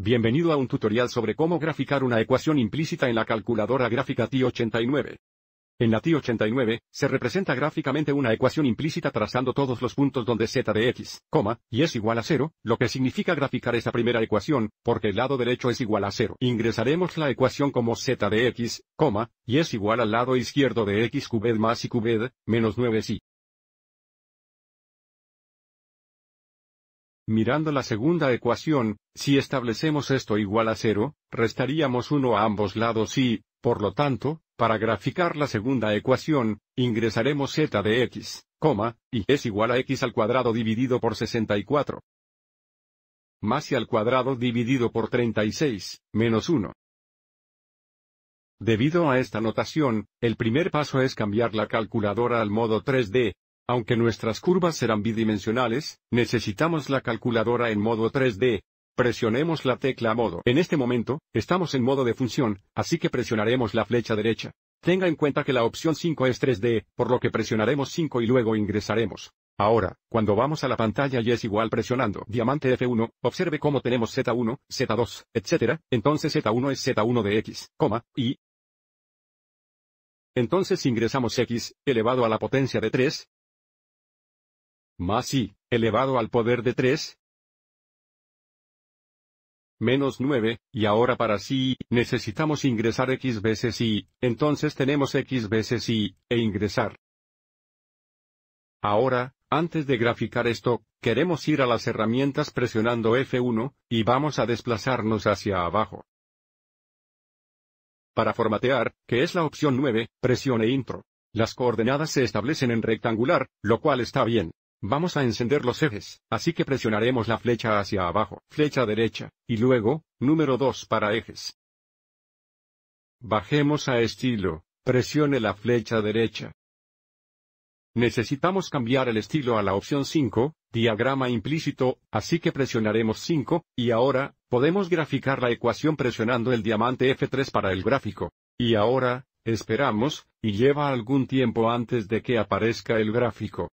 Bienvenido a un tutorial sobre cómo graficar una ecuación implícita en la calculadora gráfica TI-89. En la TI-89, se representa gráficamente una ecuación implícita trazando todos los puntos donde z de x, y es igual a 0, lo que significa graficar esta primera ecuación, porque el lado derecho es igual a cero. Ingresaremos la ecuación como z de x, y es igual al lado izquierdo de x cubed más y cubed, menos 9 y Mirando la segunda ecuación, si establecemos esto igual a cero, restaríamos 1 a ambos lados y, por lo tanto, para graficar la segunda ecuación, ingresaremos z de x, y es igual a x al cuadrado dividido por 64. Más y al cuadrado dividido por 36, menos 1. Debido a esta notación, el primer paso es cambiar la calculadora al modo 3D, aunque nuestras curvas serán bidimensionales, necesitamos la calculadora en modo 3D. Presionemos la tecla modo. En este momento, estamos en modo de función, así que presionaremos la flecha derecha. Tenga en cuenta que la opción 5 es 3D, por lo que presionaremos 5 y luego ingresaremos. Ahora, cuando vamos a la pantalla y es igual presionando diamante F1, observe cómo tenemos Z1, Z2, etc., entonces Z1 es Z1 de X, coma, y... Entonces ingresamos X, elevado a la potencia de 3, más i, elevado al poder de 3, menos 9, y ahora para si necesitamos ingresar x veces y, entonces tenemos x veces y, e ingresar. Ahora, antes de graficar esto, queremos ir a las herramientas presionando F1, y vamos a desplazarnos hacia abajo. Para formatear, que es la opción 9, presione Intro. Las coordenadas se establecen en rectangular, lo cual está bien. Vamos a encender los ejes, así que presionaremos la flecha hacia abajo, flecha derecha, y luego, número 2 para ejes. Bajemos a estilo, presione la flecha derecha. Necesitamos cambiar el estilo a la opción 5, diagrama implícito, así que presionaremos 5, y ahora, podemos graficar la ecuación presionando el diamante F3 para el gráfico. Y ahora, esperamos, y lleva algún tiempo antes de que aparezca el gráfico.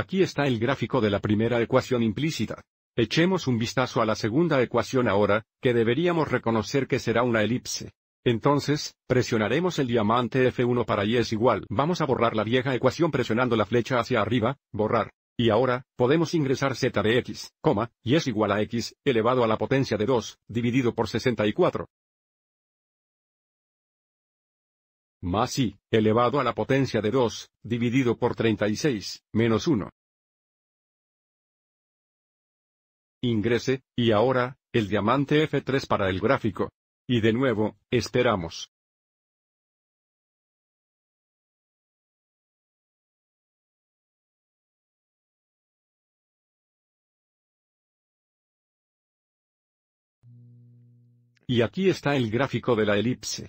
Aquí está el gráfico de la primera ecuación implícita. Echemos un vistazo a la segunda ecuación ahora, que deberíamos reconocer que será una elipse. Entonces, presionaremos el diamante F1 para Y es igual. Vamos a borrar la vieja ecuación presionando la flecha hacia arriba, borrar. Y ahora, podemos ingresar z de x, y es igual a x, elevado a la potencia de 2, dividido por 64. más i, elevado a la potencia de 2, dividido por 36, menos 1. Ingrese, y ahora, el diamante F3 para el gráfico. Y de nuevo, esperamos. Y aquí está el gráfico de la elipse.